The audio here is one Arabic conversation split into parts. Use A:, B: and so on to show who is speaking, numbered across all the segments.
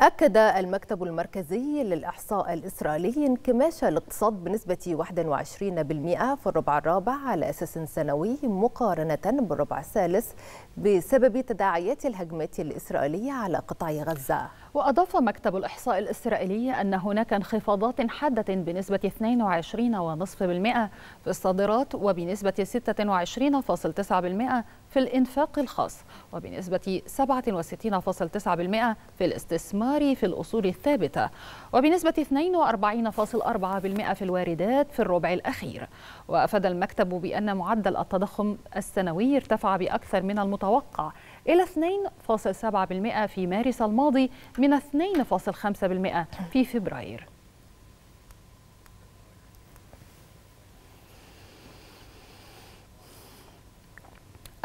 A: أكد المكتب المركزي للإحصاء الإسرائيلي انكماش الاقتصاد بنسبة 21% في الربع الرابع على أساس سنوي مقارنة بالربع الثالث بسبب تداعيات الهجمات الإسرائيلية على قطاع
B: غزة وأضاف مكتب الإحصاء الإسرائيلي أن هناك انخفاضات حادة بنسبة 22.5% في الصادرات وبنسبة 26.9% في الإنفاق الخاص وبنسبة 67.9% في الاستثمار الاستثمار في الأصول الثابتة وبنسبة 42.4% في الواردات في الربع الأخير وأفاد المكتب بأن معدل التضخم السنوي ارتفع بأكثر من المتوقع إلى 2.7% في مارس الماضي من 2.5% في فبراير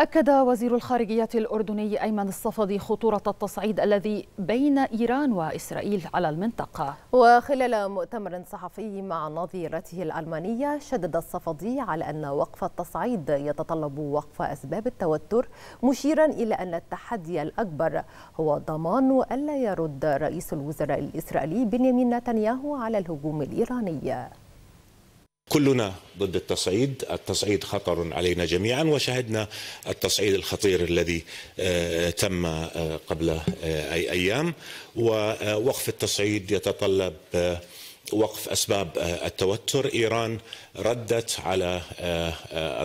B: أكد وزير الخارجية الأردني أيمن الصفدي خطورة التصعيد الذي بين إيران وإسرائيل على المنطقة
A: وخلال مؤتمر صحفي مع نظيرته الألمانية شدد الصفدي على أن وقف التصعيد يتطلب وقف أسباب التوتر مشيرا إلى أن التحدي الأكبر هو ضمان ألا يرد رئيس الوزراء الإسرائيلي بنيامين نتنياهو على الهجوم الإيراني
C: كلنا ضد التصعيد التصعيد خطر علينا جميعا وشهدنا التصعيد الخطير الذي آه، تم آه، قبل آه، أي أيام ووقف التصعيد يتطلب وقف اسباب التوتر، ايران ردت على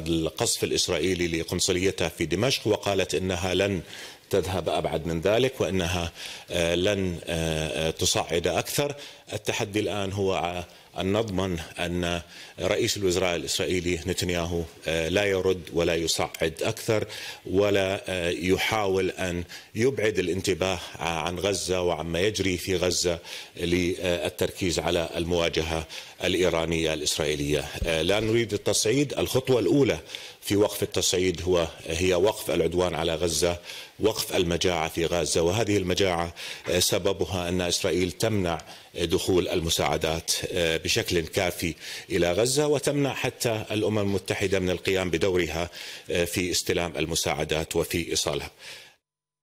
C: القصف الاسرائيلي لقنصليتها في دمشق وقالت انها لن تذهب أبعد من ذلك وأنها آه، لن آه، آه، تصعد أكثر التحدي الآن هو أن نضمن أن رئيس الوزراء الإسرائيلي نتنياهو لا يرد ولا يصعد أكثر ولا يحاول أن يبعد الانتباه عن غزة وعما يجري في غزة للتركيز على المواجهة الإيرانية الإسرائيلية لا نريد التصعيد الخطوة الأولى في وقف التصعيد هو هي وقف العدوان على غزة وقف المجاعة في غزة وهذه المجاعة آه، سببها أن إسرائيل تمنع دخول المساعدات آه، بشكل كافي إلى غزة وتمنع حتى الأمم المتحدة من القيام بدورها آه، في استلام المساعدات وفي إيصالها